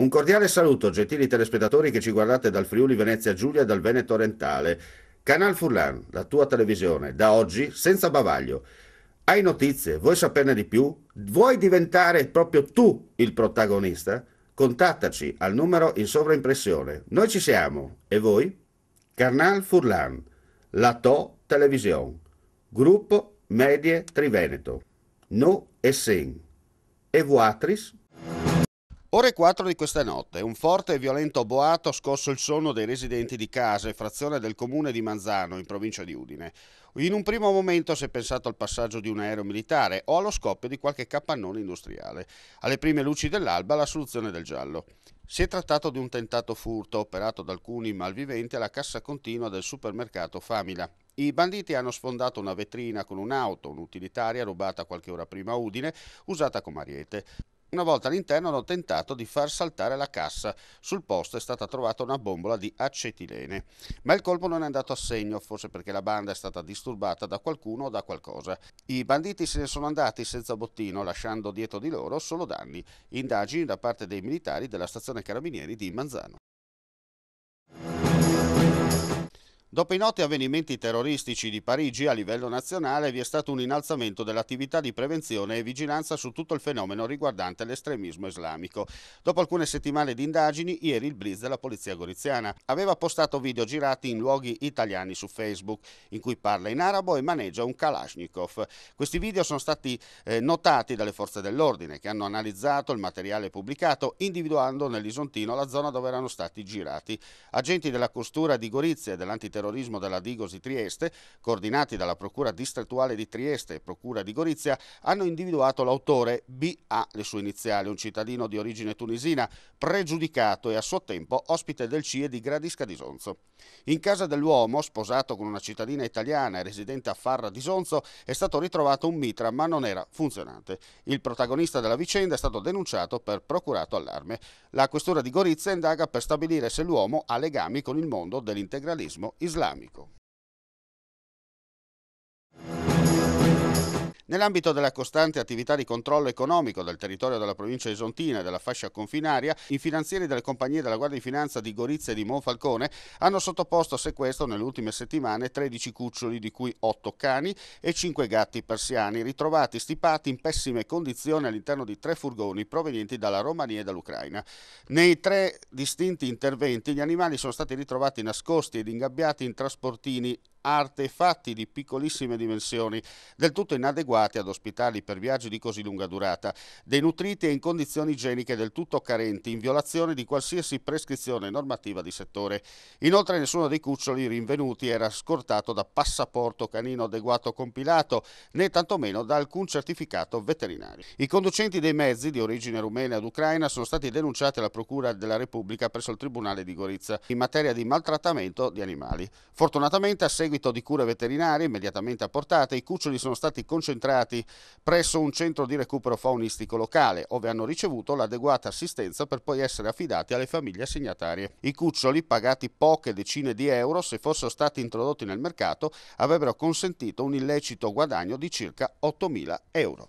Un cordiale saluto, gentili telespettatori che ci guardate dal Friuli Venezia Giulia e dal Veneto Orientale. Canal Furlan, la tua televisione, da oggi senza bavaglio. Hai notizie? Vuoi saperne di più? Vuoi diventare proprio tu il protagonista? Contattaci al numero in sovraimpressione. Noi ci siamo. E voi? Canal Furlan, la tua Televisione, Gruppo Medie Triveneto, No e Sin, vuatris Ore 4 di questa notte, un forte e violento boato ha scosso il sonno dei residenti di casa e frazione del comune di Manzano, in provincia di Udine. In un primo momento si è pensato al passaggio di un aereo militare o allo scoppio di qualche capannone industriale. Alle prime luci dell'alba la soluzione del giallo. Si è trattato di un tentato furto operato da alcuni malviventi alla cassa continua del supermercato Famila. I banditi hanno sfondato una vetrina con un'auto, un'utilitaria rubata qualche ora prima a Udine, usata come ariete. Una volta all'interno hanno tentato di far saltare la cassa. Sul posto è stata trovata una bombola di acetilene, ma il colpo non è andato a segno, forse perché la banda è stata disturbata da qualcuno o da qualcosa. I banditi se ne sono andati senza bottino, lasciando dietro di loro solo danni. Indagini da parte dei militari della stazione carabinieri di Manzano. Dopo i noti avvenimenti terroristici di Parigi a livello nazionale vi è stato un innalzamento dell'attività di prevenzione e vigilanza su tutto il fenomeno riguardante l'estremismo islamico. Dopo alcune settimane di indagini, ieri il Blitz della Polizia Goriziana aveva postato video girati in luoghi italiani su Facebook in cui parla in arabo e maneggia un Kalashnikov. Questi video sono stati eh, notati dalle forze dell'ordine che hanno analizzato il materiale pubblicato individuando nell'Isontino la zona dove erano stati girati. Agenti della costura di Gorizia e dell'antiterrorismo antiterrorismo della Digos di Trieste, coordinati dalla Procura distrettuale di Trieste e Procura di Gorizia, hanno individuato l'autore BA, le sue iniziali, un cittadino di origine tunisina, pregiudicato e a suo tempo ospite del CIE di Gradisca di Sonzo. In casa dell'uomo, sposato con una cittadina italiana e residente a Farra di Sonzo, è stato ritrovato un mitra ma non era funzionante. Il protagonista della vicenda è stato denunciato per procurato allarme. La questura di Gorizia indaga per stabilire se l'uomo ha legami con il mondo dell'integralismo islamico islamico. Nell'ambito della costante attività di controllo economico del territorio della provincia esontina e della fascia confinaria, i finanzieri delle compagnie della Guardia di Finanza di Gorizia e di Monfalcone hanno sottoposto a sequestro nelle ultime settimane 13 cuccioli, di cui 8 cani e 5 gatti persiani, ritrovati stipati in pessime condizioni all'interno di tre furgoni provenienti dalla Romania e dall'Ucraina. Nei tre distinti interventi gli animali sono stati ritrovati nascosti ed ingabbiati in trasportini artefatti di piccolissime dimensioni, del tutto inadeguati ad ospitali per viaggi di così lunga durata, denutriti e in condizioni igieniche del tutto carenti, in violazione di qualsiasi prescrizione normativa di settore. Inoltre nessuno dei cuccioli rinvenuti era scortato da passaporto canino adeguato compilato, né tantomeno da alcun certificato veterinario. I conducenti dei mezzi di origine rumena ed ucraina sono stati denunciati alla Procura della Repubblica presso il Tribunale di Gorizia in materia di maltrattamento di animali. Fortunatamente a seguito seguito di cure veterinarie immediatamente apportate, i cuccioli sono stati concentrati presso un centro di recupero faunistico locale, dove hanno ricevuto l'adeguata assistenza per poi essere affidati alle famiglie assegnatarie. I cuccioli, pagati poche decine di euro, se fossero stati introdotti nel mercato, avrebbero consentito un illecito guadagno di circa 8.000 euro.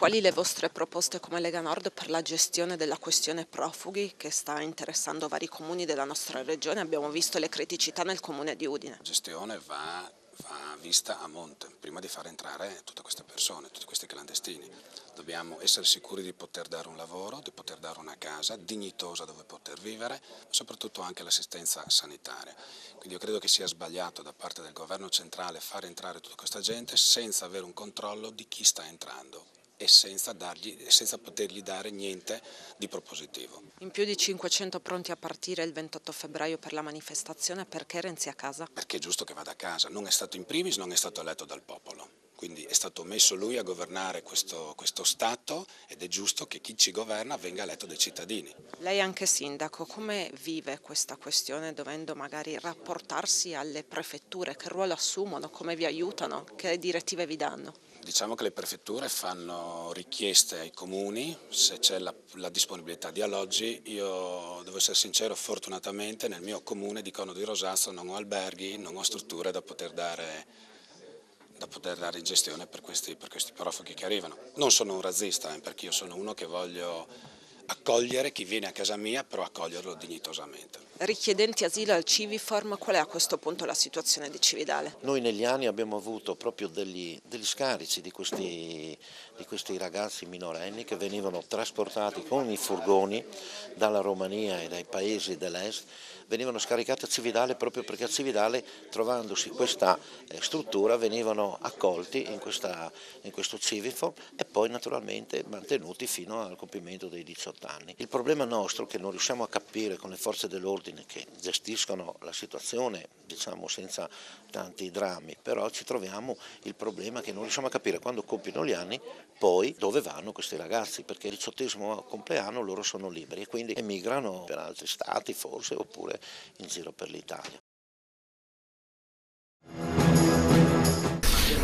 Quali le vostre proposte come Lega Nord per la gestione della questione profughi che sta interessando vari comuni della nostra regione? Abbiamo visto le criticità nel comune di Udine. La gestione va, va vista a monte, prima di far entrare tutte queste persone, tutti questi clandestini. Dobbiamo essere sicuri di poter dare un lavoro, di poter dare una casa dignitosa dove poter vivere, ma soprattutto anche l'assistenza sanitaria. Quindi io credo che sia sbagliato da parte del governo centrale far entrare tutta questa gente senza avere un controllo di chi sta entrando e senza, dargli, senza, potergli dare niente di propositivo. In più di 500 pronti a partire il 28 febbraio per la manifestazione, perché Renzi a casa? Perché è giusto che vada a casa, non è stato in primis, non è stato eletto dal popolo. Quindi è stato messo lui a governare questo, questo Stato ed è giusto che chi ci governa venga eletto dai cittadini. Lei anche sindaco, come vive questa questione dovendo magari rapportarsi alle prefetture? Che ruolo assumono? Come vi aiutano? Che direttive vi danno? Diciamo che le prefetture fanno richieste ai comuni se c'è la, la, disponibilità di alloggi. Io devo essere sincero, fortunatamente nel mio comune di Cono di Rosazzo non ho alberghi, non ho strutture da poter dare, da poter dare in gestione per questi, per questi, profughi che arrivano. Non sono un razzista, eh, perché io sono uno che voglio accogliere chi viene a casa mia, però accoglierlo dignitosamente. Richiedenti asilo al Civiform, qual è a questo punto la situazione di Cividale? Noi negli anni abbiamo avuto proprio degli, degli scarici di questi, di questi ragazzi minorenni che venivano trasportati con i furgoni dalla Romania e dai paesi dell'est venivano scaricati a Cividale proprio perché a Cividale, trovandosi questa eh, struttura, venivano accolti in, questa, in questo Civiform e poi naturalmente mantenuti fino al compimento dei 18 anni. Il problema nostro che non riusciamo a capire con le forze dell'ordine che gestiscono la situazione, diciamo senza tanti drammi, però ci troviamo il problema che non riusciamo a capire quando compiono gli anni poi dove vanno questi ragazzi, perché il diciottesimo compleanno loro sono liberi e quindi emigrano per altri stati forse oppure fare in giro per l'Italia.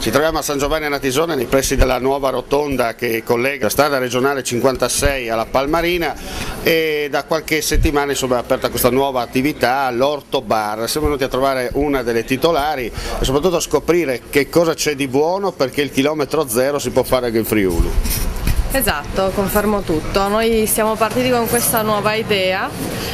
Ci troviamo a San Giovanni Natisone nei pressi della nuova rotonda che collega la strada regionale 56 alla Palmarina e da qualche settimana insomma, è aperta questa nuova attività, l'Orto Bar. Siamo venuti a trovare una delle titolari e soprattutto a scoprire che cosa c'è di buono perché il chilometro zero si può fare anche in Friuli. Esatto, confermo tutto. Noi siamo partiti con questa nuova idea,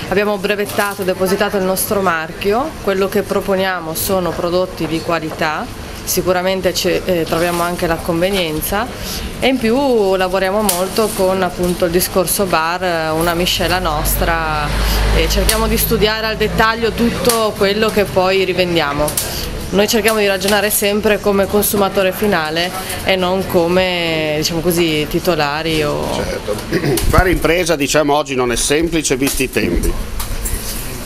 abbiamo brevettato, e depositato il nostro marchio, quello che proponiamo sono prodotti di qualità, sicuramente ci, eh, troviamo anche la convenienza e in più lavoriamo molto con appunto, il discorso bar, eh, una miscela nostra e cerchiamo di studiare al dettaglio tutto quello che poi rivendiamo. Noi cerchiamo di ragionare sempre come consumatore finale e non come diciamo così, titolari. O... Certo. Fare impresa diciamo, oggi non è semplice visti i tempi.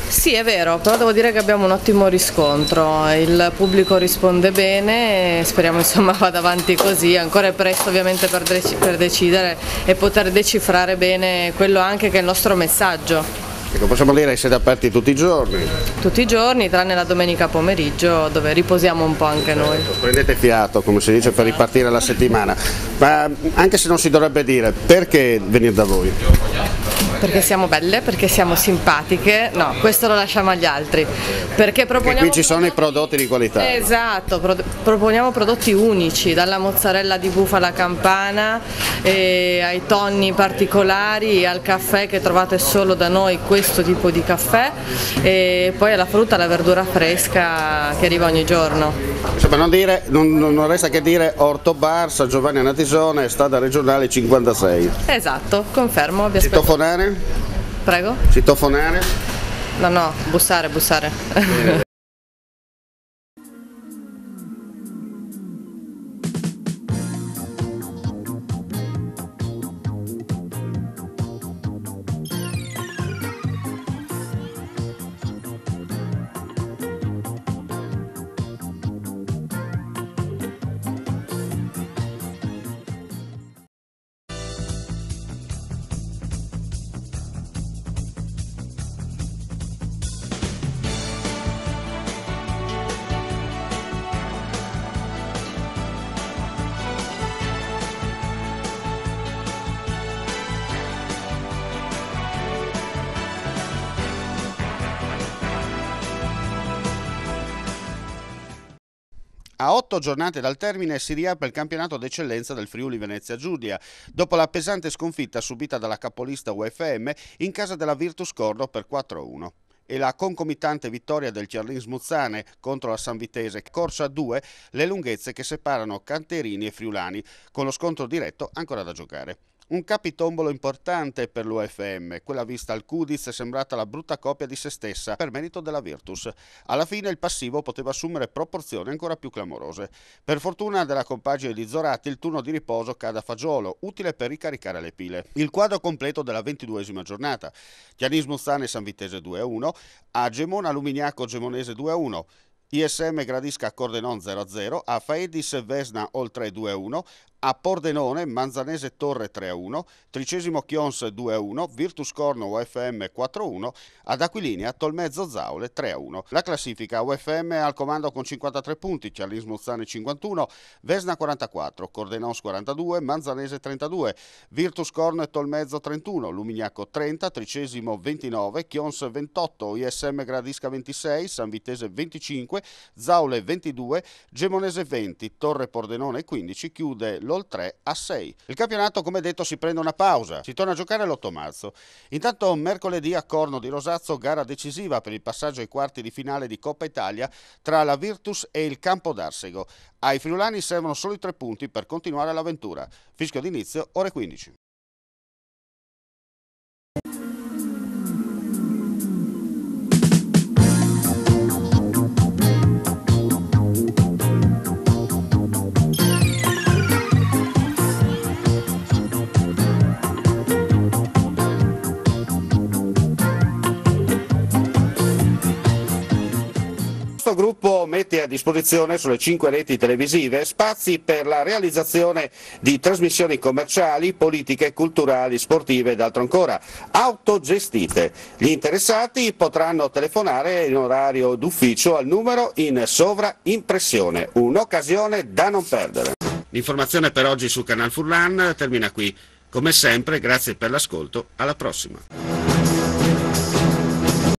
Sì è vero, però devo dire che abbiamo un ottimo riscontro, il pubblico risponde bene, speriamo insomma vada avanti così, ancora è presto ovviamente per, dec per decidere e poter decifrare bene quello anche che è il nostro messaggio. Ecco, possiamo dire che siete aperti tutti i giorni? Tutti i giorni, tranne la domenica pomeriggio dove riposiamo un po' anche noi. Certo, prendete fiato, come si dice, per ripartire la settimana. Ma anche se non si dovrebbe dire, perché venire da voi? perché siamo belle, perché siamo simpatiche, no, questo lo lasciamo agli altri. Perché, proponiamo qui ci sono i prodotti di qualità. Esatto, pro proponiamo prodotti unici, dalla mozzarella di bufala campana ai tonni particolari, al caffè che trovate solo da noi, questo tipo di caffè, e poi alla frutta, alla verdura fresca che arriva ogni giorno. Insomma, cioè, non, dire, non, non resta che dire Orto Barsa, Giovanni Anatisone, strada regionale 56. Esatto, confermo. Vi Citofonare? Prego? Citofonare? No, no, bussare, bussare. Eh, A otto giornate dal termine si riapre il campionato d'eccellenza del Friuli Venezia Giulia, dopo la pesante sconfitta subita dalla capolista UFM in casa della Virtus Corno per 4-1 e la concomitante vittoria del Cerlin Smuzzane contro la Sanvitese, corsa 2, le lunghezze che separano canterini e friulani, con lo scontro diretto ancora da giocare. Un capitombolo importante per l'UFM, quella vista al Cudiz è sembrata la brutta copia di se stessa per merito della Virtus. Alla fine il passivo poteva assumere proporzioni ancora più clamorose. Per fortuna della compagine di Zorati il turno di riposo cade a fagiolo, utile per ricaricare le pile. Il quadro completo della ventiduesima giornata. Chianismo Zane San Vitese 2-1, a Gemona Luminiaco Gemonese 2-1. a ISM Gradisca Cordenon 0-0, a Faedis Vesna oltre 2-1, a Pordenone, Manzanese Torre 3-1, Tricesimo Chions 2-1, Virtus Corno UFM 4-1, ad Aquilini a Tolmezzo Zaule 3-1. La classifica UFM al comando con 53 punti, Cialis Mozzani 51, Vesna 44, Cordenons 42, Manzanese 32, Virtus Corno e Tolmezzo 31, Lumignacco 30, Tricesimo 29, Chions 28, ISM Gradisca 26, San Vitese 25, Zaule 22, Gemonese 20, Torre Pordenone 15, chiude lo dall'All 3 a 6. Il campionato, come detto, si prende una pausa, si torna a giocare l'8 marzo. Intanto mercoledì a Corno di Rosazzo gara decisiva per il passaggio ai quarti di finale di Coppa Italia tra la Virtus e il Campo d'Arsego. Ai friulani servono solo i tre punti per continuare l'avventura. Fischio d'inizio ore 15. mette a disposizione sulle cinque reti televisive spazi per la realizzazione di trasmissioni commerciali, politiche, culturali, sportive ed altro ancora, autogestite. Gli interessati potranno telefonare in orario d'ufficio al numero in sovraimpressione, un'occasione da non perdere. L'informazione per oggi su Canal Furlan termina qui. Come sempre, grazie per l'ascolto, alla prossima.